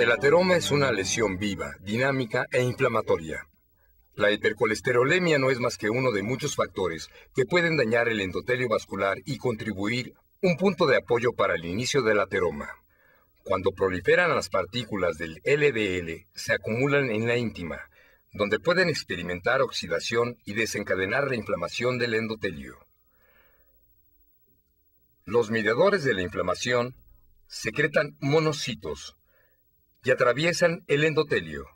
El ateroma es una lesión viva, dinámica e inflamatoria. La hipercolesterolemia no es más que uno de muchos factores que pueden dañar el endotelio vascular y contribuir un punto de apoyo para el inicio del ateroma. Cuando proliferan las partículas del LDL, se acumulan en la íntima, donde pueden experimentar oxidación y desencadenar la inflamación del endotelio. Los mediadores de la inflamación secretan monocitos, y atraviesan el endotelio.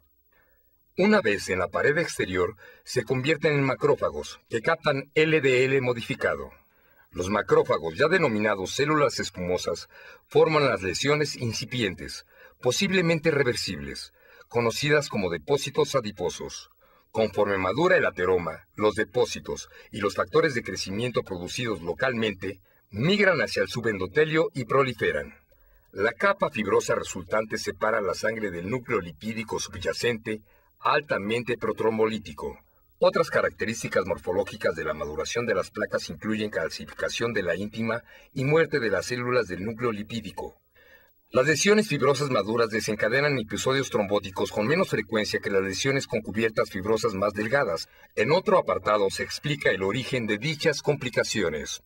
Una vez en la pared exterior, se convierten en macrófagos, que captan LDL modificado. Los macrófagos, ya denominados células espumosas, forman las lesiones incipientes, posiblemente reversibles, conocidas como depósitos adiposos. Conforme madura el ateroma, los depósitos y los factores de crecimiento producidos localmente migran hacia el subendotelio y proliferan. La capa fibrosa resultante separa la sangre del núcleo lipídico subyacente altamente protromolítico. Otras características morfológicas de la maduración de las placas incluyen calcificación de la íntima y muerte de las células del núcleo lipídico. Las lesiones fibrosas maduras desencadenan episodios trombóticos con menos frecuencia que las lesiones con cubiertas fibrosas más delgadas. En otro apartado se explica el origen de dichas complicaciones.